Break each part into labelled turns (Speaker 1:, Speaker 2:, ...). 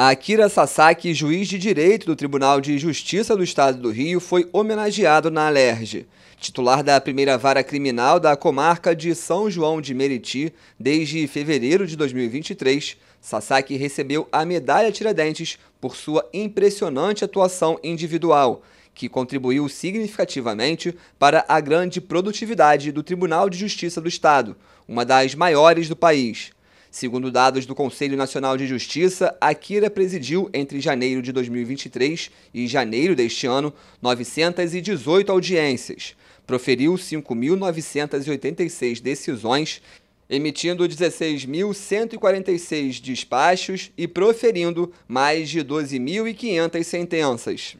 Speaker 1: Akira Sasaki, juiz de direito do Tribunal de Justiça do Estado do Rio, foi homenageado na Alerj. Titular da primeira vara criminal da comarca de São João de Meriti desde fevereiro de 2023, Sasaki recebeu a medalha Tiradentes por sua impressionante atuação individual, que contribuiu significativamente para a grande produtividade do Tribunal de Justiça do Estado, uma das maiores do país. Segundo dados do Conselho Nacional de Justiça, Akira presidiu entre janeiro de 2023 e janeiro deste ano 918 audiências, proferiu 5.986 decisões, emitindo 16.146 despachos e proferindo mais de 12.500 sentenças.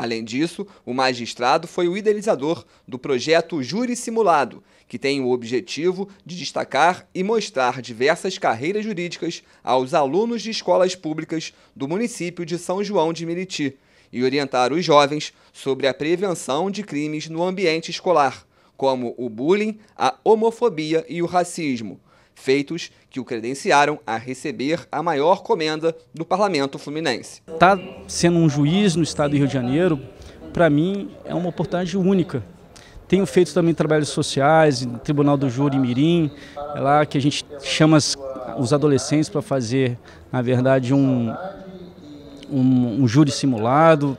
Speaker 1: Além disso, o magistrado foi o idealizador do projeto Júri Simulado, que tem o objetivo de destacar e mostrar diversas carreiras jurídicas aos alunos de escolas públicas do município de São João de Meriti e orientar os jovens sobre a prevenção de crimes no ambiente escolar, como o bullying, a homofobia e o racismo feitos que o credenciaram a receber a maior comenda do parlamento fluminense.
Speaker 2: Tá sendo um juiz no estado do Rio de Janeiro, para mim é uma oportunidade única. Tenho feito também trabalhos sociais, no Tribunal do Júri Mirim, é lá que a gente chama os adolescentes para fazer, na verdade, um, um, um júri simulado,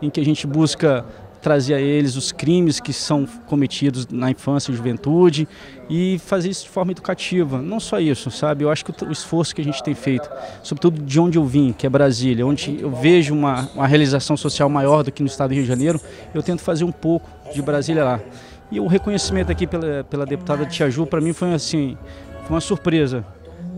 Speaker 2: em que a gente busca trazer a eles os crimes que são cometidos na infância e juventude e fazer isso de forma educativa. Não só isso, sabe? Eu acho que o esforço que a gente tem feito, sobretudo de onde eu vim, que é Brasília, onde eu vejo uma, uma realização social maior do que no estado do Rio de Janeiro, eu tento fazer um pouco de Brasília lá. E o reconhecimento aqui pela, pela deputada Tia Ju, para mim foi assim, foi uma surpresa.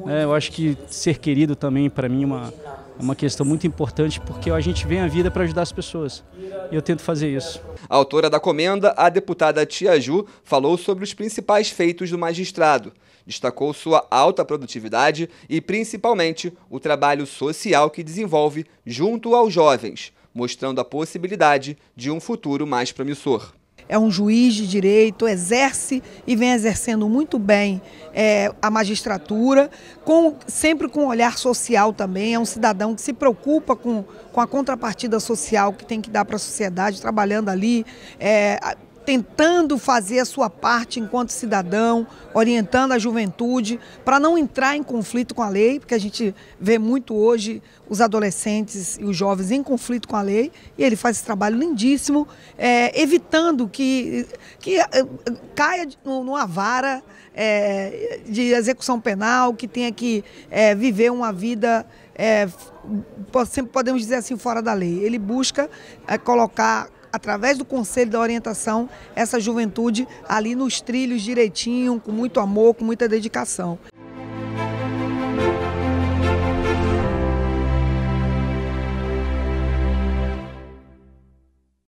Speaker 2: É, eu acho que ser querido também, para mim, é uma, é uma questão muito importante porque a gente vem à vida para ajudar as pessoas. E eu tento fazer isso.
Speaker 1: A autora da comenda, a deputada Tia Ju, falou sobre os principais feitos do magistrado. Destacou sua alta produtividade e, principalmente, o trabalho social que desenvolve junto aos jovens, mostrando a possibilidade de um futuro mais promissor
Speaker 3: é um juiz de direito, exerce e vem exercendo muito bem é, a magistratura, com, sempre com um olhar social também, é um cidadão que se preocupa com, com a contrapartida social que tem que dar para a sociedade, trabalhando ali. É, tentando fazer a sua parte enquanto cidadão, orientando a juventude para não entrar em conflito com a lei, porque a gente vê muito hoje os adolescentes e os jovens em conflito com a lei, e ele faz esse trabalho lindíssimo, é, evitando que, que é, caia numa vara é, de execução penal, que tenha que é, viver uma vida é, sempre podemos dizer assim, fora da lei. Ele busca é, colocar através do Conselho da Orientação, essa juventude ali nos trilhos direitinho, com muito amor, com muita dedicação.